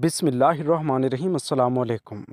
बिसमीम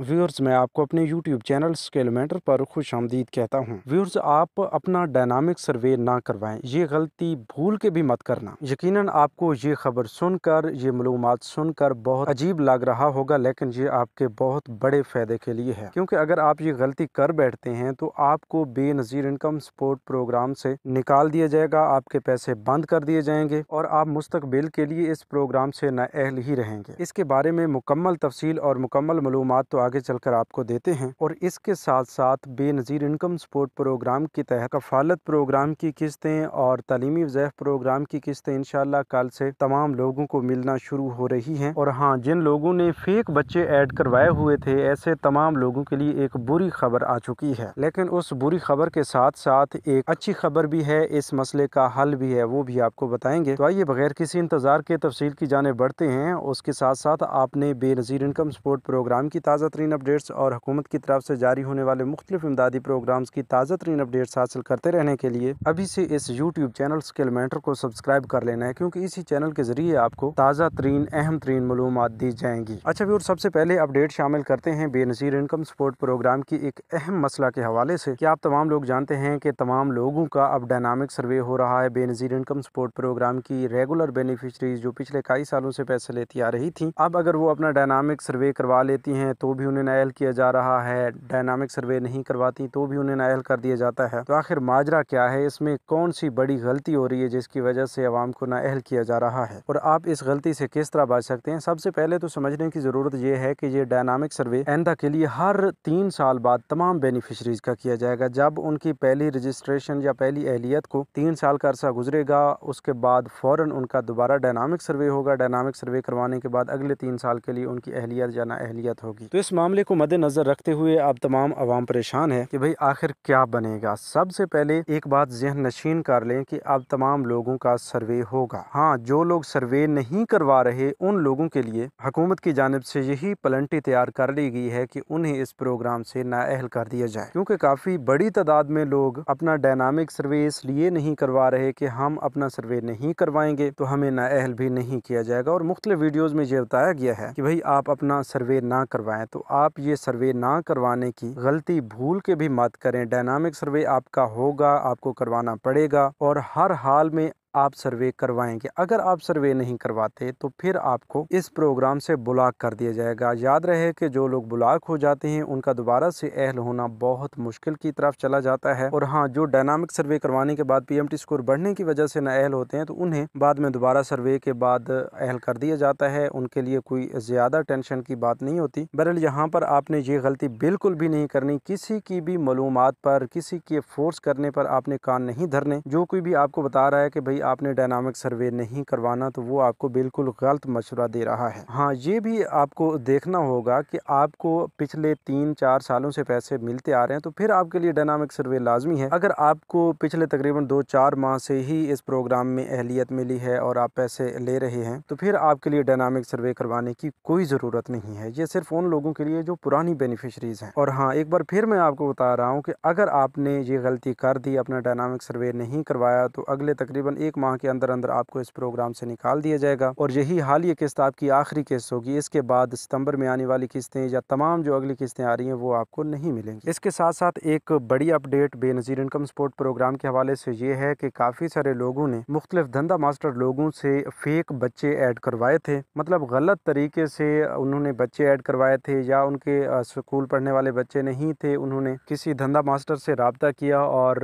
व्यूअर्स मैं आपको अपने यूट्यूब चैनल मैटर पर खुश आमदीद कहता हूँ व्यूअर्स आप अपना डायनामिक सर्वे ना करवाएं ये गलती भूल के भी मत करना यकीनन आपको ये खबर सुनकर ये मलूम सुनकर बहुत अजीब लग रहा होगा लेकिन ये आपके बहुत बड़े फ़ायदे के लिए है क्योंकि अगर आप ये गलती कर बैठते हैं तो आपको बेनज़ीर इनकम सपोर्ट प्रोग्राम से निकाल दिया जाएगा आपके पैसे बंद कर दिए जाएंगे और आप मुस्तबिल के लिए इस प्रोग्राम से नाअहल ही रहेंगे इसके बारे बारे में मुकम्मल तफसील और मुकम्मल मलूम तो आगे चलकर आपको देते हैं और इसके साथ साथ बेनज़ीर इनकम सपोर्ट प्रोग्राम के तहत कफालत प्रोग्राम की किस्तें और तलीमी वजैफ प्रोग्राम की किस्तें इन कल से तमाम लोगों को मिलना शुरू हो रही हैं और हाँ जिन लोगों ने फेक बच्चे ऐड करवाए हुए थे ऐसे तमाम लोगों के लिए एक बुरी खबर आ चुकी है लेकिन उस बुरी खबर के साथ साथ एक अच्छी खबर भी है इस मसले का हल भी है वो भी आपको बताएंगे तो आइए बगैर किसी इंतजार के तफसील की जाने बढ़ते हैं उसके साथ साथ आपने बेनज़ीर इनकम सपोर्ट प्रोग्राम की ताज़ा तरीन अपडेट्स और हुकूमत की तरफ से जारी होने वाले मुख्तलिफ इमदादी प्रोग्राम्स की ताज़ा तरीन अपडेट्स हासिल करते रहने के लिए अभी से इस यूट्यूब चैनल स्किलमेंटर को सब्सक्राइब कर लेना है क्योंकि इसी चैनल के जरिए आपको ताज़ा तरीन अहम तरीन मलूम दी जाएंगी अच्छा भी और सबसे पहले अपडेट शामिल करते हैं बेनज़ीर इनकम सपोर्ट प्रोग्राम की एक अहम मसला के हवाले से क्या आप तमाम लोग जानते हैं कि तमाम लोगों का अब डायनामिक सर्वे हो रहा है बेनज़ीर इनकम सपोर्ट प्रोग्राम की रेगुलर बेनिफिशरीज जो पिछले कई सालों से पैसे लेती आ रही थी अब अगर वो अपना डायनामिक सर्वे करवा लेती हैं तो भी उन्हें नायल किया जा रहा है डायनामिक सर्वे नहीं करवाती तो भी उन्हें नायल कर दिया जाता है तो आखिर माजरा क्या है इसमें कौन सी बड़ी गलती हो रही है जिसकी वजह से आवाम को नाअहल किया जा रहा है और आप इस गलती से किस तरह बच सकते हैं सबसे पहले तो समझने की ज़रूरत यह है कि ये डायनामिक सर्वे आंदा के लिए हर तीन साल बाद तमाम बेनिफिशरीज का किया जाएगा जब उनकी पहली रजिस्ट्रेशन या पहली अहलियत को तीन साल का अरसा गुजरेगा उसके बाद फ़ौर उनका दोबारा डायनामिक सर्वे होगा डायनामिक सर्वे करवाने के बाद अगले तीन तीन साल के लिए उनकी अहलियत या अहलियत होगी तो इस मामले को मद्देनज़र रखते हुए अब तमाम आवाम परेशान है कि भाई आखिर क्या बनेगा सबसे पहले एक बात जहन नशीन कर लें कि अब तमाम लोगों का सर्वे होगा हाँ जो लोग सर्वे नहीं करवा रहे उन लोगों के लिए हुकूमत की जानब से यही पलंटी तैयार कर ली गई है कि उन्हें इस प्रोग्राम से नाअहल कर दिया जाए क्योंकि काफ़ी बड़ी तादाद में लोग अपना डायनामिक सर्वे इसलिए नहीं करवा रहे कि हम अपना सर्वे नहीं करवाएंगे तो हमें नाअहल भी नहीं किया जाएगा और मुख्तलि वीडियोज़ में ये बताया गया है कि भाई आप अपना सर्वे ना करवाएं तो आप ये सर्वे ना करवाने की गलती भूल के भी मत करें डायनामिक सर्वे आपका होगा आपको करवाना पड़ेगा और हर हाल में आप सर्वे करवाएंगे अगर आप सर्वे नहीं करवाते तो फिर आपको इस प्रोग्राम से ब्लॉक कर दिया जाएगा याद रहे कि जो लोग ब्लॉक हो जाते हैं उनका दोबारा से अहल होना बहुत मुश्किल की तरफ चला जाता है और हाँ जो डायनामिक सर्वे करवाने के बाद पीएमटी स्कोर बढ़ने की वजह से अहल होते हैं तो उन्हें बाद में दोबारा सर्वे के बाद अहल कर दिया जाता है उनके लिए कोई ज़्यादा टेंशन की बात नहीं होती बरअल यहाँ पर आपने ये गलती बिल्कुल भी नहीं करनी किसी की भी मालूम पर किसी के फोर्स करने पर आपने कान नहीं धरने जो कोई भी आपको बता रहा है कि भी आपने डायनामिक सर्वे नहीं करवाना तो वो आपको बिल्कुल गलत मशवरा दे रहा है हाँ ये भी आपको देखना होगा कि आपको पिछले तीन चार सालों से पैसे मिलते आ रहे हैं तो फिर आपके लिए डायनामिक सर्वे लाजमी है अगर आपको पिछले तकरीबन दो चार माह से ही इस प्रोग्राम में अहलियत मिली है और आप पैसे ले रहे हैं तो फिर आपके लिए डायनामिक सर्वे करवाने की कोई ज़रूरत नहीं है ये सिर्फ उन लोगों के लिए जो पुरानी बेनिफिशरीज़ हैं और हाँ एक बार फिर मैं आपको बता रहा हूँ कि अगर आपने ये गलती कर दी अपना डायनामिक सर्वे नहीं करवाया तो अगले तकरीबन एक एक माह के अंदर अंदर आपको इस प्रोग्राम से निकाल दिया जाएगा और यही हाल ये किस्त आपकी आखिरी किस्त होगी इसके बाद सितंबर में आने वाली किस्तें या तमाम जो अगली किस्तें आ रही हैं वो आपको नहीं मिलेंगी इसके साथ साथ एक बड़ी update Benazir income support programme के हवाले से ये है कि काफ़ी सारे लोगों ने मुख्तलिफ धंधा मास्टर लोगों से फेक बच्चे ऐड करवाए थे मतलब गलत तरीके से उन्होंने बच्चे ऐड करवाए थे या उनके स्कूल पढ़ने वाले बच्चे नहीं थे उन्होंने किसी धंधा मास्टर से रबता किया और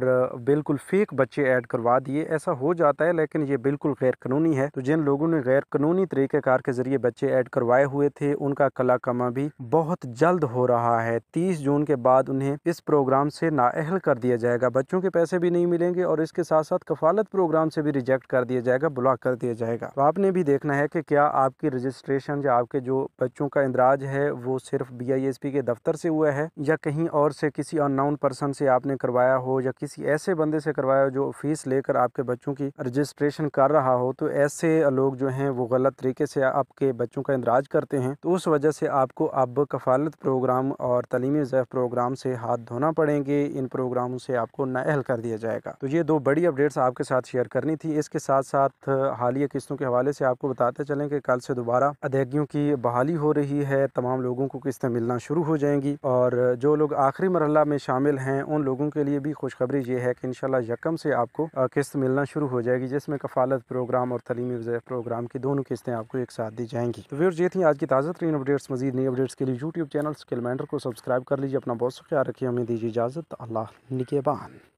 बिल्कुल फेक बच्चे ऐड करवा दिए ऐसा हो जाता जाता है लेकिन ये बिल्कुल गैर कानूनी है तो जिन लोगों ने गैर कानूनी तरीक़ेकार के जरिए बच्चे ऐड करवाए हुए थे उनका कला कमा भी बहुत जल्द हो रहा है तीस जून के बाद उन्हें इस प्रोग्राम से नाअहल कर दिया जाएगा बच्चों के पैसे भी नहीं मिलेंगे और इसके साथ साथ कफालत प्रोग्राम से भी रिजेक्ट कर दिया जाएगा ब्लॉक कर दिया जाएगा तो आपने भी देखना है कि क्या आपकी रजिस्ट्रेशन या आपके जो बच्चों का इंदराज है वो सिर्फ बी के दफ्तर से हुआ है या कहीं और से किसी अननाउन पर्सन से आपने करवाया हो या किसी ऐसे बंदे से करवाया हो जो फीस लेकर आपके बच्चों की रजिस्ट्रेशन कर रहा हो तो ऐसे लोग जो हैं वो गलत तरीके से आपके बच्चों का इंदराज करते हैं तो उस वजह से आपको अब कफालत प्रोग्राम और तलीमी जैफ़ प्रोग्राम से हाथ धोना पड़ेंगे इन प्रोग्रामों से आपको नाअहल कर दिया जाएगा तो ये दो बड़ी अपडेट्स आपके साथ शेयर करनी थी इसके साथ साथ हालिया किस्तों के हवाले से आपको बताते चलें कि कल से दोबारा अदायगियों की बहाली हो रही है तमाम लोगों को किस्तें मिलना शुरू हो जाएंगी और जो लोग आखिरी मरहला में शामिल हैं उन लोगों के लिए भी खुशखबरी ये है कि इन यकम से आपको किस्त मिलना शुरू हो जाएगी जाएगी जिसमें कफालत प्रोग्राम और तलीमी वजह प्रोग्राम की दोनों किस्तें आपको एक साथ दी जाएंगी तो व्यवर्स ये थी आज की ताज़ा तरीन अपडेट्स मजीद नई अपडेट्स के लिए यूट्यूब चैनल स्किल मैंडर को सब्सक्राइब कर लीजिए अपना बहुत ख्याल रखिए हमें दीजिए इजाज़त अल्लाह निकेबान